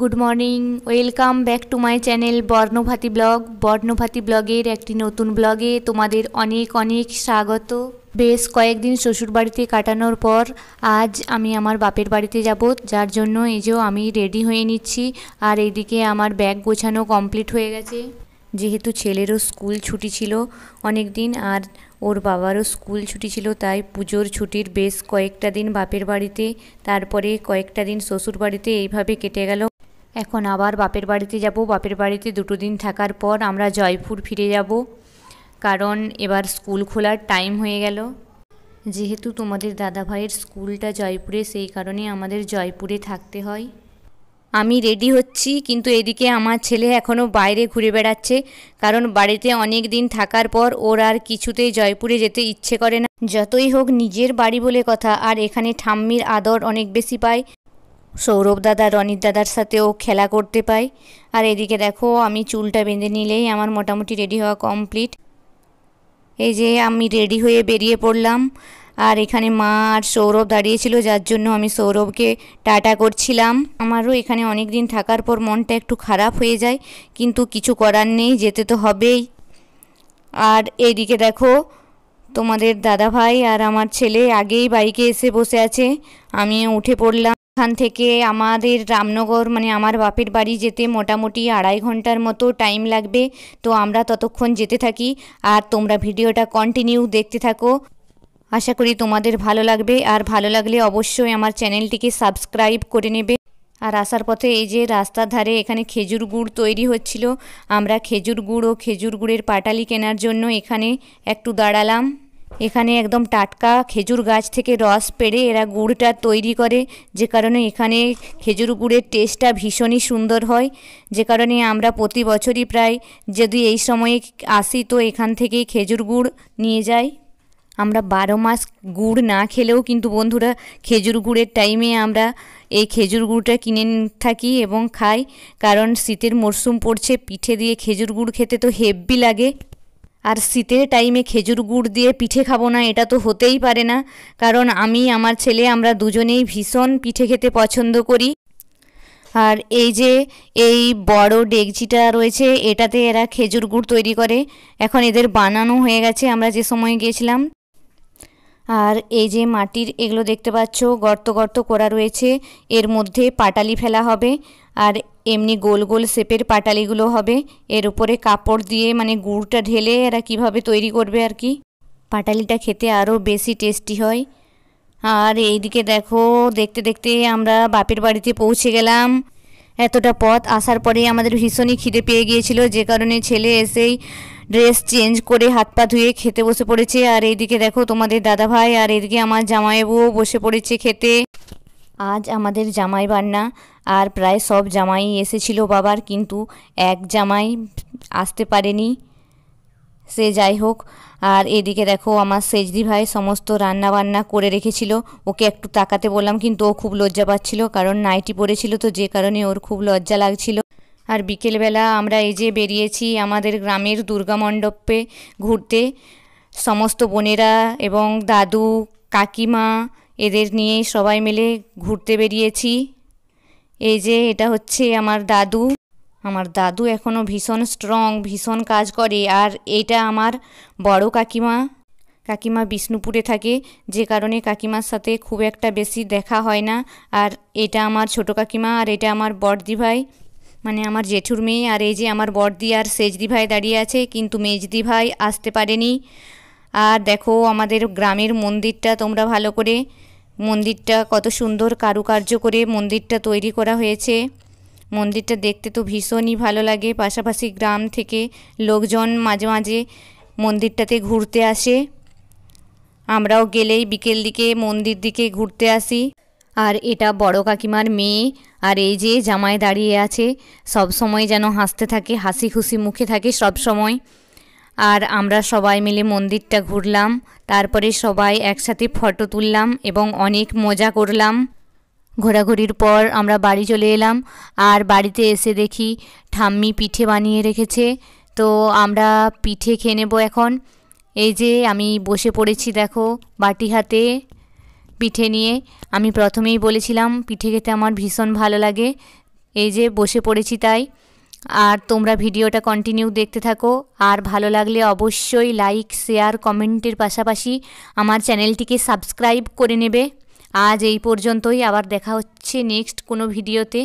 Good morning welcome back to my channel Barnabhati blog Barnabhati ব্লগের একটি নতুন ব্লগে তোমাদের অনেক অনেক স্বাগত বেশ কয়েকদিন শ্বশুর বাড়িতে কাটানোর পর আজ আমি আমার বাপের বাড়িতে যাব যার জন্য এই যে আমি রেডি হয়ে নিচ্ছি আর এইদিকে আমার ব্যাগ গোছানো কমপ্লিট হয়ে গেছে যেহেতু ছেলেরও স্কুল ছুটি ছিল অনেক দিন আর ওর বাবারও স্কুল ছুটি ছিল তাই পুজোর ছুটির বেশ কয়েকটা দিন বাপের বাড়িতে তারপরে কয়েকটা দিন শ্বশুর বাড়িতে এইভাবে কেটে গেল এখন আবার বাপের বাড়িতে যাব বাপের বাড়িতে দুটো দিন থাকার পর আমরা জয়পুর ফিরে যাব কারণ এবার স্কুল খোলার টাইম হয়ে গেল যেহেতু তোমাদের দাদা ভাইয়ের স্কুলটা জয়পুরে সেই কারণে আমাদের জয়পুরে থাকতে হয় আমি রেডি হচ্ছি কিন্তু এদিকে আমার ছেলে এখনও বাইরে ঘুরে বেড়াচ্ছে কারণ বাড়িতে অনেক দিন থাকার পর ওর আর কিছুতেই জয়পুরে যেতে ইচ্ছে করে না যতই হোক নিজের বাড়ি বলে কথা আর এখানে ঠাম্মির আদর অনেক বেশি পায় সৌরভ দাদা রনির দাদার সাথেও খেলা করতে পাই আর এদিকে দেখো আমি চুলটা বেঁধে নিলেই আমার মোটামুটি রেডি হওয়া কমপ্লিট এই যে আমি রেডি হয়ে বেরিয়ে পড়লাম আর এখানে মা আর সৌরভ দাঁড়িয়েছিল যার জন্য আমি সৌরভকে টাটা করছিলাম আমারও এখানে অনেক দিন থাকার পর মনটা একটু খারাপ হয়ে যায় কিন্তু কিছু করার নেই যেতে তো হবেই আর এদিকে দেখো তোমাদের দাদা ভাই আর আমার ছেলে আগেই বাইকে এসে বসে আছে আমি উঠে পড়লাম এখান থেকে আমাদের রামনগর মানে আমার বাপের বাড়ি যেতে মোটামুটি আড়াই ঘন্টার মতো টাইম লাগবে তো আমরা ততক্ষণ যেতে থাকি আর তোমরা ভিডিওটা কন্টিনিউ দেখতে থাকো আশা করি তোমাদের ভালো লাগবে আর ভালো লাগলে অবশ্যই আমার চ্যানেলটিকে সাবস্ক্রাইব করে নেবে আর আসার পথে এই যে রাস্তার ধারে এখানে খেজুর গুড় তৈরি হচ্ছিল আমরা খেজুর গুড় ও খেজুর গুড়ের পাটালি কেনার জন্য এখানে একটু দাঁড়ালাম এখানে একদম টাটকা খেজুর গাছ থেকে রস পেড়ে এরা গুড়টা তৈরি করে যে কারণে এখানে খেজুর গুড়ের টেস্টটা ভীষণই সুন্দর হয় যে কারণে আমরা প্রতি বছরই প্রায় যদি এই সময়ে আসি তো এখান থেকেই খেজুর গুড় নিয়ে যাই আমরা বারো মাস গুড় না খেলেও কিন্তু বন্ধুরা খেজুর গুড়ের টাইমে আমরা এই খেজুর গুড়টা কিনে থাকি এবং খাই কারণ শীতের মরশুম পড়ছে পিঠে দিয়ে খেজুর গুড় খেতে তো হেভি লাগে আর শীতের টাইমে খেজুর গুড় দিয়ে পিঠে খাবো না এটা তো হতেই পারে না কারণ আমি আমার ছেলে আমরা দুজনেই ভীষণ পিঠে খেতে পছন্দ করি আর এই যে এই বড় ডেকচিটা রয়েছে এটাতে এরা খেজুর গুড় তৈরি করে এখন এদের বানানো হয়ে গেছে আমরা যে সময় গিয়েছিলাম আর এই যে মাটির এগুলো দেখতে পাচ্ছ গর্ত গর্ত করা রয়েছে এর মধ্যে পাটালি ফেলা হবে আর এমনি গোল গোল শেপের পাটালিগুলো হবে এর উপরে কাপড় দিয়ে মানে গুড়টা ঢেলে এরা কিভাবে তৈরি করবে আর কি পাটালিটা খেতে আরও বেশি টেস্টি হয় আর এইদিকে দেখো দেখতে দেখতে আমরা বাপের বাড়িতে পৌঁছে গেলাম এতটা পথ আসার পরেই আমাদের ভীষণই খিদে পেয়ে গিয়েছিল যে কারণে ছেলে এসেই ড্রেস চেঞ্জ করে হাত পা ধুয়ে খেতে বসে পড়েছে আর এইদিকে দেখো তোমাদের দাদাভাই আর এইদিকে আমার জামাইবুও বসে পড়েছে খেতে আজ আমাদের জামাই বান্না আর প্রায় সব জামাই এসেছিল বাবার কিন্তু এক জামাই আসতে পারেনি সে যাই হোক আর এদিকে দেখো আমার সেজদি ভাই সমস্ত রান্না বান্না করে রেখেছিল ওকে একটু তাকাতে বললাম কিন্তু ও খুব লজ্জা পাচ্ছিল কারণ নাইটি পরেছিল তো যে কারণে ওর খুব লজ্জা লাগছিল আর বিকেলবেলা আমরা এই যে বেরিয়েছি আমাদের গ্রামের দুর্গা মণ্ডপে ঘুরতে সমস্ত বোনেরা এবং দাদু কাকিমা এদের নিয়ে সবাই মিলে ঘুরতে বেরিয়েছি এই যে এটা হচ্ছে আমার দাদু আমার দাদু এখনও ভীষণ স্ট্রং ভীষণ কাজ করে আর এটা আমার বড় কাকিমা কাকিমা বিষ্ণুপুরে থাকে যে কারণে কাকিমার সাথে খুব একটা বেশি দেখা হয় না আর এটা আমার ছোট কাকিমা আর এটা আমার বড়দি ভাই মানে আমার জেঠুর মেয়ে আর এই যে আমার বড়দি আর সেজদি ভাই দাঁড়িয়ে আছে কিন্তু মেজদি ভাই আসতে পারেনি আর দেখো আমাদের গ্রামের মন্দিরটা তোমরা ভালো করে মন্দিরটা কত সুন্দর কারুকার্য করে মন্দিরটা তৈরি করা হয়েছে মন্দিরটা দেখতে তো ভীষণই ভালো লাগে পাশাপাশি গ্রাম থেকে লোকজন মাঝে মাঝে মন্দিরটাতে ঘুরতে আসে আমরাও গেলেই বিকেল দিকে মন্দির দিকে ঘুরতে আসি আর এটা বড় কাকিমার মেয়ে আর এই যে জামায় দাঁড়িয়ে আছে সব সময় যেন হাসতে থাকে হাসি খুশি মুখে থাকে সব সময়। আর আমরা সবাই মিলে মন্দিরটা ঘুরলাম তারপরে সবাই একসাথে ফটো তুললাম এবং অনেক মজা করলাম ঘোরাঘুরির পর আমরা বাড়ি চলে এলাম আর বাড়িতে এসে দেখি ঠাম্মি পিঠে বানিয়ে রেখেছে তো আমরা পিঠে খেয়ে নেবো এখন এই যে আমি বসে পড়েছি দেখো বাটি হাতে পিঠে নিয়ে আমি প্রথমেই বলেছিলাম পিঠে খেতে আমার ভীষণ ভালো লাগে এই যে বসে পড়েছি তাই আর তোমরা ভিডিওটা কন্টিনিউ দেখতে থাকো আর ভালো লাগলে অবশ্যই লাইক শেয়ার কমেন্টের পাশাপাশি আমার চ্যানেলটিকে সাবস্ক্রাইব করে নেবে আজ এই পর্যন্তই আবার দেখা হচ্ছে নেক্সট কোনো ভিডিওতে